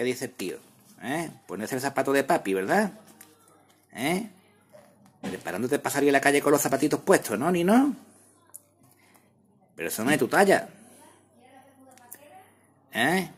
¿Qué dice el tío? ¿Eh? Ponerse el zapato de papi, ¿verdad? ¿Eh? Preparándote para salir a la calle con los zapatitos puestos, ¿no, ni no? Pero eso no es tu talla. ¿Eh?